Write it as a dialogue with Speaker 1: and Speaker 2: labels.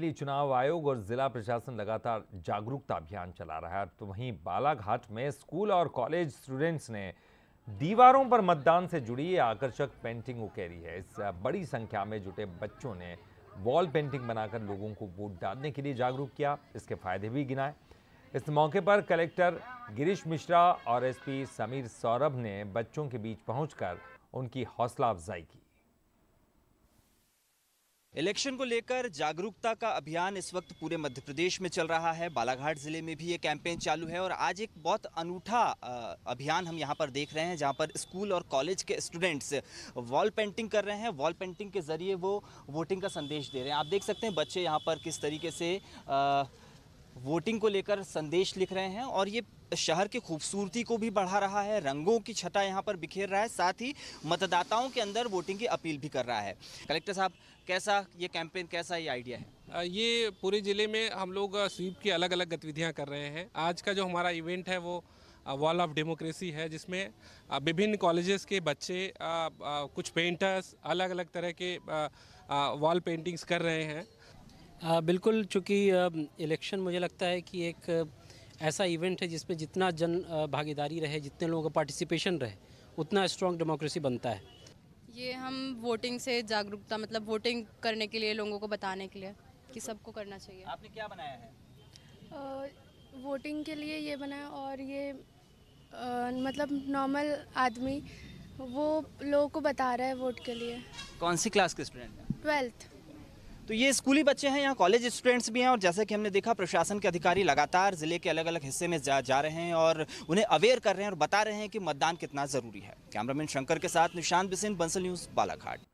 Speaker 1: लिए चुनाव आयोग और जिला प्रशासन लगातार जागरूकता अभियान चला रहा है तो वहीं बालाघाट में स्कूल और कॉलेज स्टूडेंट्स ने दीवारों पर मतदान से जुड़ी आकर्षक पेंटिंग उकेरी है इस बड़ी संख्या में जुटे बच्चों ने वॉल पेंटिंग बनाकर लोगों को वोट डालने के लिए जागरूक किया इसके फायदे भी गिनाए इस मौके पर कलेक्टर गिरीश मिश्रा और एसपी समीर सौरभ ने बच्चों के बीच पहुंचकर उनकी हौसला अफजाई की
Speaker 2: इलेक्शन को लेकर जागरूकता का अभियान इस वक्त पूरे मध्य प्रदेश में चल रहा है बालाघाट ज़िले में भी ये कैंपेन चालू है और आज एक बहुत अनूठा अभियान हम यहाँ पर देख रहे हैं जहाँ पर स्कूल और कॉलेज के स्टूडेंट्स वॉल पेंटिंग कर रहे हैं वॉल पेंटिंग के ज़रिए वो वोटिंग का संदेश दे रहे हैं आप देख सकते हैं बच्चे यहाँ पर किस तरीके से आ, वोटिंग को लेकर संदेश लिख रहे हैं और ये शहर की खूबसूरती को भी बढ़ा रहा है रंगों की छटा यहाँ पर बिखेर रहा है साथ ही मतदाताओं के अंदर वोटिंग की अपील भी कर रहा है कलेक्टर साहब कैसा ये कैंपेन कैसा ये आइडिया
Speaker 3: है ये पूरे ज़िले में हम लोग स्वीप की अलग अलग गतिविधियाँ कर रहे हैं आज का जो हमारा इवेंट है वो वॉल ऑफ डेमोक्रेसी है जिसमें विभिन्न कॉलेजेस के बच्चे कुछ पेंटर्स अलग अलग तरह के वॉल पेंटिंग्स कर रहे हैं
Speaker 4: आ, बिल्कुल चूँकि इलेक्शन मुझे लगता है कि एक ऐसा इवेंट है जिसमें जितना जन भागीदारी रहे जितने लोगों का पार्टिसिपेशन रहे उतना स्ट्रॉन्ग डेमोक्रेसी बनता है ये हम वोटिंग से जागरूकता मतलब वोटिंग करने के लिए लोगों को बताने के लिए कि सबको करना चाहिए आपने क्या
Speaker 5: बनाया है आ, वोटिंग के लिए ये बनाया और ये आ, मतलब नॉर्मल आदमी वो लोगों को बता रहा है वोट के लिए
Speaker 2: कौन सी क्लास के स्टूडेंट ट्वेल्थ तो ये स्कूली बच्चे हैं यहाँ कॉलेज स्टूडेंट्स भी हैं और जैसे कि हमने देखा प्रशासन के अधिकारी लगातार ज़िले के अलग अलग हिस्से में जा जा रहे हैं और उन्हें अवेयर कर रहे हैं और बता रहे हैं कि मतदान कितना ज़रूरी है कैमरामैन शंकर के साथ निशांत बिसेन बंसल न्यूज़ बालाघाट